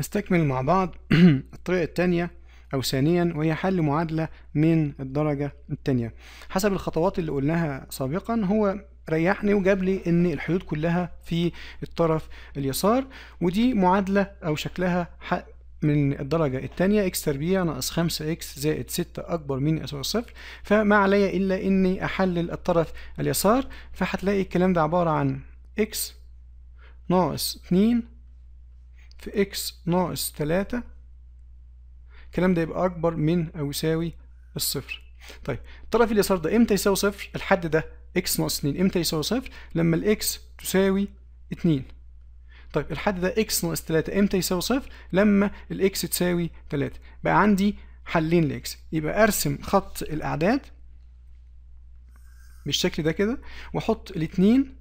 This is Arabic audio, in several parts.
نستكمل مع بعض الطريقة التانية أو ثانيا وهي حل معادلة من الدرجة التانية حسب الخطوات اللي قلناها سابقا هو ريحني وجاب لي ان الحدود كلها في الطرف اليسار ودي معادلة او شكلها حق من الدرجة التانية x تربيع ناقص 5x زائد 6 أكبر من يساوي صفر فما عليا إلا إني أحلل الطرف اليسار فهتلاقي الكلام ده عبارة عن x ناقص 2 في إكس ناقص تلاتة الكلام ده يبقى أكبر من أو يساوي الصفر طيب الطرف اليسار ده إمتى يساوي صفر الحد ده إكس ناقص اتنين إمتى يساوي صفر لما الإكس تساوي اتنين طيب الحد ده إكس ناقص تلاتة إمتى يساوي صفر لما الإكس تساوي تلاتة بقى عندي حلين لإكس يبقى أرسم خط الأعداد بالشكل ده كده واحط الاتنين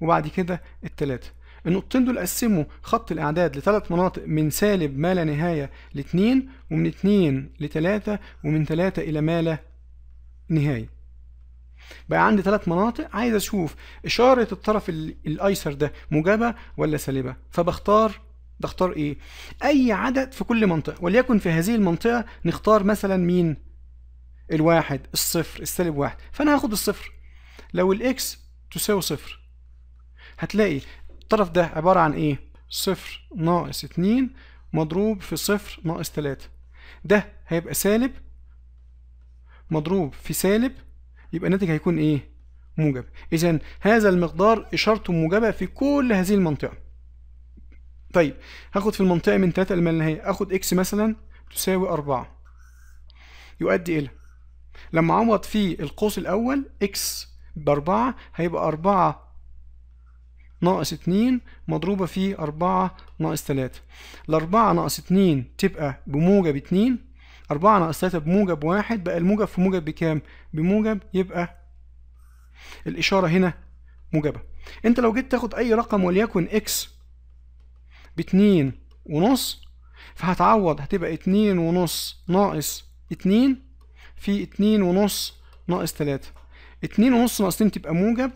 وبعد كده التلاتة النقطتين دول قسموا خط الاعداد لثلاث مناطق من سالب ما لا نهايه لاتنين ومن اتنين لتلاته ومن تلاته الى ما لا نهايه بقى عندي ثلاث مناطق عايز اشوف اشاره الطرف الايسر ده موجبه ولا سالبه فبختار بختار ايه اي عدد في كل منطقه وليكن في هذه المنطقه نختار مثلا مين الواحد الصفر السالب واحد فانا هاخد الصفر لو الاكس تساوي صفر هتلاقي الطرف ده عبارة عن ايه صفر ناقص اتنين مضروب في صفر ناقص تلاتة ده هيبقى سالب مضروب في سالب يبقى الناتج هيكون ايه موجب اذا هذا المقدار اشارته موجبة في كل هذه المنطقة طيب هاخد في المنطقة من تلاتة لما النهاية اخد اكس مثلا تساوي اربعة يؤدي الى لما اعوض في القوس الاول اكس باربعة هيبقى اربعة ناقص 2 مضروبة في 4 ناقص 3 الأربعة ناقص 2 تبقى بموجب 2 4 ناقص 3 بموجب 1 بقى الموجب في موجب بكام؟ بموجب يبقى الإشارة هنا موجبة أنت لو جيت تاخد أي رقم وليكن إكس 2 ونص فهتعوض هتبقى 2 ونص ناقص 2 في 2 ونص ناقص 3 2 ونص ناقص 2 تبقى موجب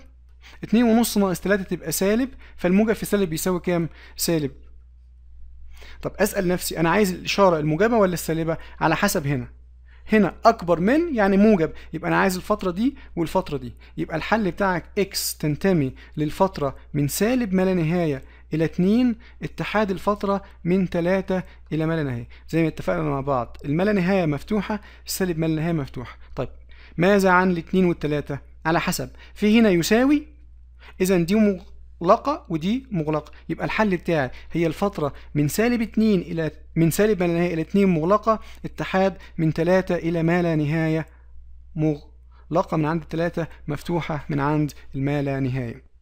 2 ونص ناقص 3 تبقى سالب فالموجب في سالب بيساوي كام؟ سالب طب اسال نفسي انا عايز الاشاره الموجبه ولا السالبه؟ على حسب هنا هنا اكبر من يعني موجب يبقى انا عايز الفتره دي والفتره دي يبقى الحل بتاعك اكس تنتمي للفتره من سالب ما لا نهايه الى 2 اتحاد الفتره من 3 الى ما لا نهايه زي ما اتفقنا مع بعض الما لا نهايه مفتوحه سالب ما لا نهايه مفتوحه طيب ماذا عن الاثنين والثلاثه على حسب في هنا يساوي اذا دي مغلقه ودي مغلقه يبقى الحل بتاعي هي الفتره من سالب 2 الى من سالب ما لا نهايه الى 2 مغلقه اتحاد من 3 الى ما لا نهايه مغلقه من عند 3 مفتوحه من عند ما لا نهايه